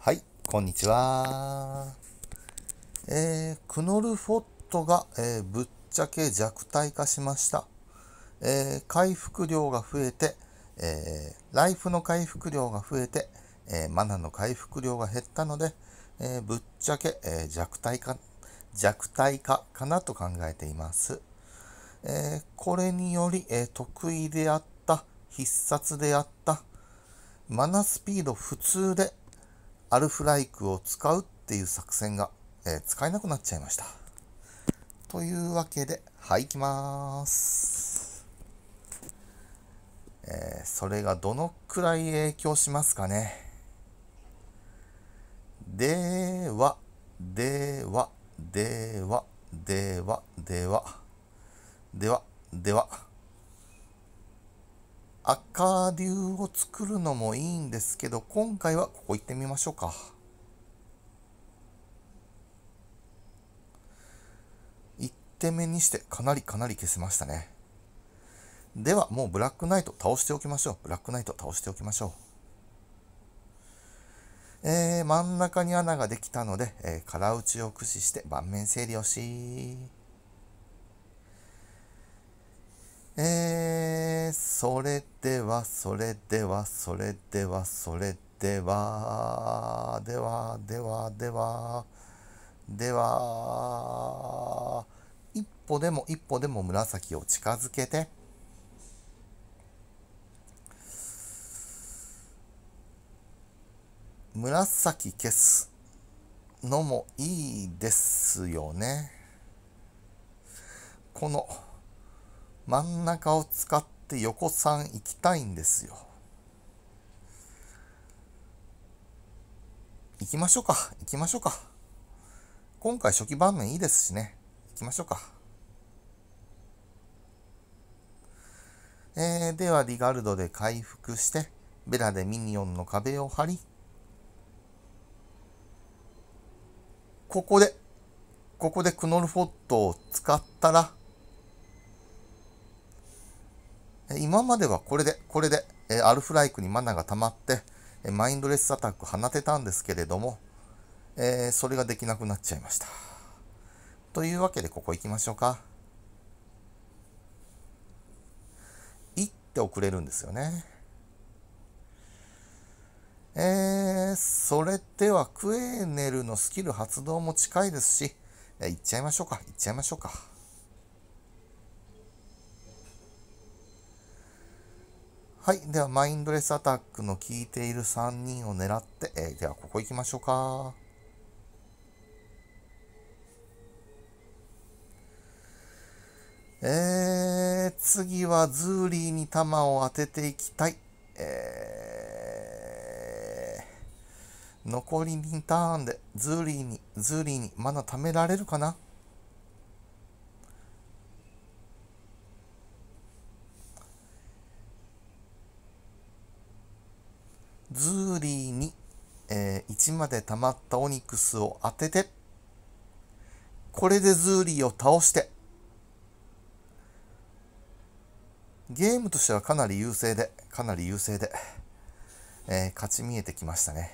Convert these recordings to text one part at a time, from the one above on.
はい、こんにちは。えー、クノルフォットが、えー、ぶっちゃけ弱体化しました。えー、回復量が増えて、えー、ライフの回復量が増えて、えマナの回復量が減ったので、えぶっちゃけ、え弱体化、弱体化かなと考えています。えこれにより、え得意であった、必殺であった、マナスピード普通で、アルフライクを使うっていう作戦が、えー、使えなくなっちゃいました。というわけで、はい、行きまーす。えー、それがどのくらい影響しますかね。では、では、では、では、では、では、では、では赤竜を作るのもいいんですけど、今回はここ行ってみましょうか。1手目にしてかなりかなり消せましたね。では、もうブラックナイト倒しておきましょう。ブラックナイト倒しておきましょう。えー、真ん中に穴ができたので、えー、空打ちを駆使して盤面整理をしえー、それでは、それでは、それでは、それでは、では、では、では、では、一歩でも一歩でも紫を近づけて、紫消すのもいいですよね。この真ん中を使って横3行きたいんですよ。行きましょうか。行きましょうか。今回初期盤面いいですしね。行きましょうか。えー、では、リガルドで回復して、ベラでミニオンの壁を張り、ここで、ここでクノルフォットを使ったら、今まではこれで、これで、えアルフライクにマナが溜まって、えマインドレスアタック放てたんですけれども、えそれができなくなっちゃいました。というわけでここ行きましょうか。行って遅れるんですよね。えー、それではクエーネルのスキル発動も近いですし、行っちゃいましょうか。行っちゃいましょうか。はい。では、マインドレスアタックの効いている3人を狙って、えー、では、ここ行きましょうか。えー、次はズーリーに弾を当てていきたい。えー、残り2ターンでズーリーに、ズーリーに、まだ貯められるかなえー、1まで溜まったオニクスを当てて、これでズーリーを倒して、ゲームとしてはかなり優勢で、かなり優勢で、えー、勝ち見えてきましたね。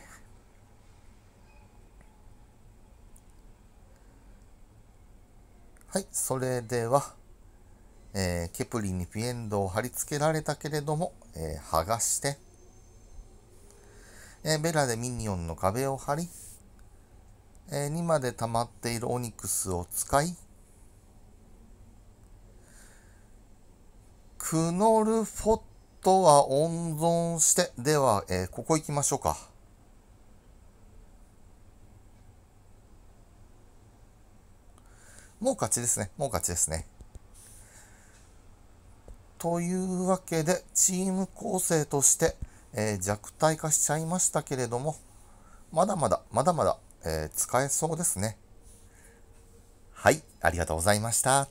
はい、それでは、えー、ケプリンにピエンドを貼り付けられたけれども、えー、剥がして、えー、ベラでミニオンの壁を張り、えー、2まで溜まっているオニクスを使い、クノルフォットは温存して、では、えー、ここ行きましょうか。もう勝ちですね。もう勝ちですね。というわけで、チーム構成として、えー、弱体化しちゃいましたけれども、まだまだ、まだまだ、えー、使えそうですね。はい、ありがとうございました。